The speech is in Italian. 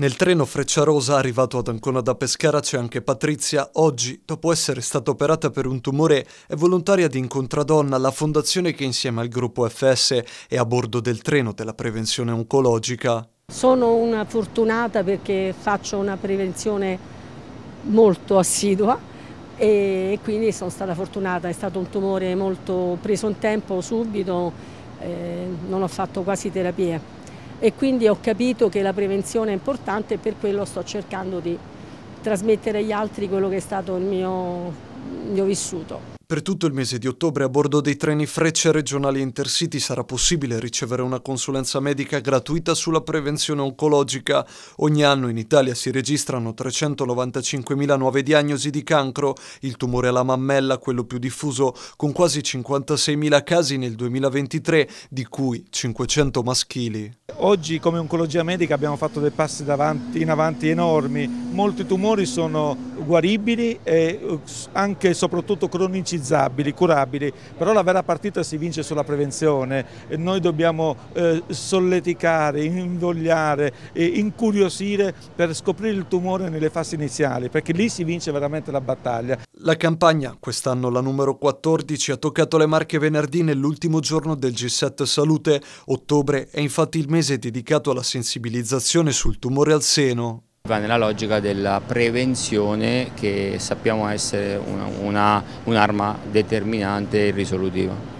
Nel treno Frecciarosa arrivato ad Ancona da Pescara c'è anche Patrizia. Oggi, dopo essere stata operata per un tumore, è volontaria di Incontradonna, la fondazione che insieme al gruppo FS è a bordo del treno della prevenzione oncologica. Sono una fortunata perché faccio una prevenzione molto assidua e quindi sono stata fortunata. È stato un tumore molto preso in tempo, subito, eh, non ho fatto quasi terapie e quindi ho capito che la prevenzione è importante e per quello sto cercando di trasmettere agli altri quello che è stato il mio, il mio vissuto. Per tutto il mese di ottobre a bordo dei treni Frecce regionali Intercity sarà possibile ricevere una consulenza medica gratuita sulla prevenzione oncologica. Ogni anno in Italia si registrano 395.000 nuove diagnosi di cancro, il tumore alla mammella quello più diffuso, con quasi 56.000 casi nel 2023, di cui 500 maschili. Oggi come oncologia medica abbiamo fatto dei passi in avanti enormi, molti tumori sono guaribili e eh, anche e soprattutto cronicizzabili, curabili, però la vera partita si vince sulla prevenzione, e noi dobbiamo eh, solleticare, invogliare, eh, incuriosire per scoprire il tumore nelle fasi iniziali, perché lì si vince veramente la battaglia. La campagna, quest'anno la numero 14, ha toccato le Marche venerdì nell'ultimo giorno del G7 Salute. Ottobre è infatti il mese dedicato alla sensibilizzazione sul tumore al seno va nella logica della prevenzione che sappiamo essere un'arma un determinante e risolutiva.